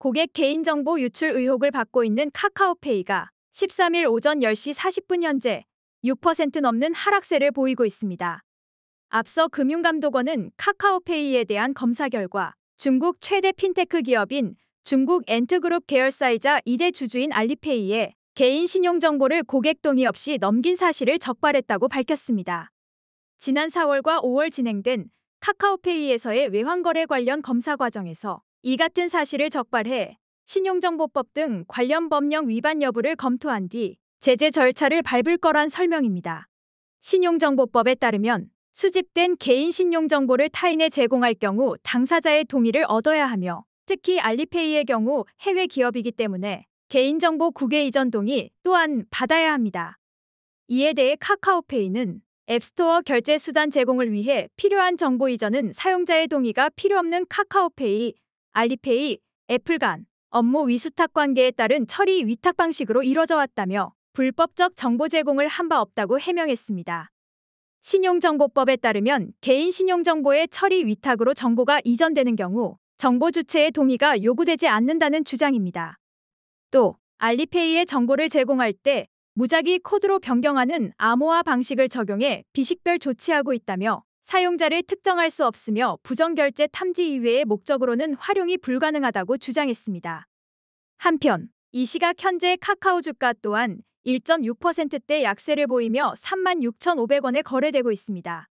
고객 개인정보 유출 의혹을 받고 있는 카카오페이가 13일 오전 10시 40분 현재 6% 넘는 하락세를 보이고 있습니다. 앞서 금융감독원은 카카오페이에 대한 검사 결과 중국 최대 핀테크 기업인 중국 엔트그룹 계열사이자 2대 주주인 알리페이에 개인 신용정보를 고객 동의 없이 넘긴 사실을 적발했다고 밝혔습니다. 지난 4월과 5월 진행된 카카오페이에서의 외환거래 관련 검사 과정에서 이 같은 사실을 적발해 신용정보법 등 관련 법령 위반 여부를 검토한 뒤 제재 절차를 밟을 거란 설명입니다. 신용정보법에 따르면 수집된 개인 신용정보를 타인에 제공할 경우 당사자의 동의를 얻어야 하며 특히 알리페이의 경우 해외 기업이기 때문에 개인정보 국외 이전 동의 또한 받아야 합니다. 이에 대해 카카오페이는 앱스토어 결제 수단 제공을 위해 필요한 정보 이전은 사용자의 동의가 필요 없는 카카오페이 알리페이, 애플 간 업무 위수탁 관계에 따른 처리 위탁 방식으로 이뤄져 왔다며 불법적 정보 제공을 한 바 없다고 해명했습니다. 신용정보법에 따르면 개인 신용정보의 처리 위탁으로 정보가 이전되는 경우 정보 주체의 동의가 요구되지 않는다는 주장입니다. 또 알리페이의 정보를 제공할 때 무작위 코드로 변경하는 암호화 방식을 적용해 비식별 조치하고 있다며 사용자를 특정할 수 없으며 부정결제 탐지 이외의 목적으로는 활용이 불가능하다고 주장했습니다. 한편 이 시각 현재 카카오 주가 또한 1.6%대 약세를 보이며 36,500원에 거래되고 있습니다.